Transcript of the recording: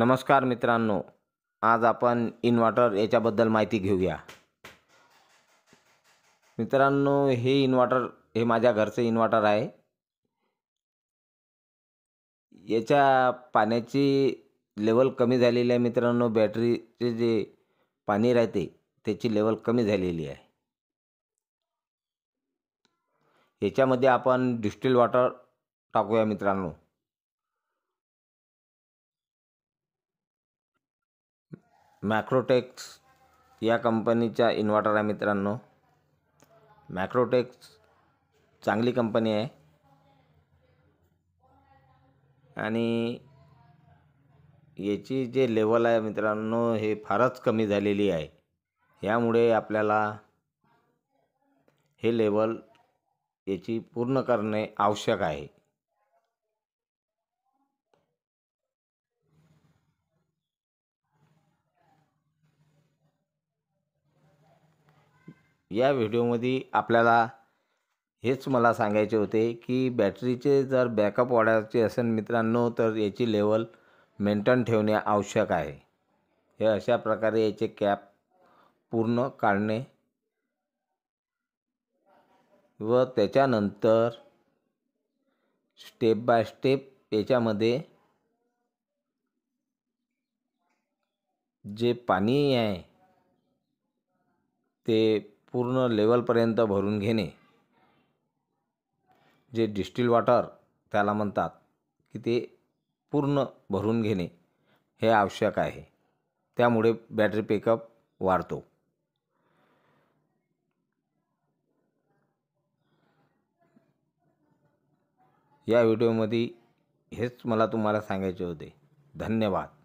नमस्कार मित्रांनो आज आपण इन्व्हर्टर याच्याबद्दल माहिती घेऊया मित्रांनो हे इन्व्हर्टर हे माझ्या घरचे इन्व्हर्टर आहे याच्या पाण्याची लेवल कमी झालेली आहे मित्रांनो बॅटरीचे जे पाणी राहते त्याची लेवल कमी झालेली आहे याच्यामध्ये आपण डिस्टिल वॉटर टाकूया मित्रांनो मॅक्रोटेक्स या कंपनीचा इन्व्हर्टर आहे मित्रांनो मॅक्रोटेक्स चांगली कंपनी आहे आणि याची जे लेवल आहे मित्रांनो हे फारच कमी झालेली आहे यामुळे आपल्याला हे लेवल याची पूर्ण करणे आवश्यक आहे या व्हिडिओमध्ये आपल्याला हेच मला सांगायचे होते की बॅटरीचे जर बॅकअप वाढायचे असेल मित्रांनो तर याची लेवल मेंटेन ठेवणे आवश्यक आहे हे अशा प्रकारे याचे कॅप पूर्ण काढणे व त्याच्यानंतर स्टेप बाय स्टेप याच्यामध्ये जे पाणी आहे ते पूर्ण लेवलपर्यंत भरून घेणे जे डिस्टिल वॉटर त्याला म्हणतात की ते पूर्ण भरून घेणे हे आवश्यक आहे त्यामुळे बॅटरी पिकअप वाढतो या व्हिडिओमध्ये हेच मला तुम्हाला सांगायचे होते धन्यवाद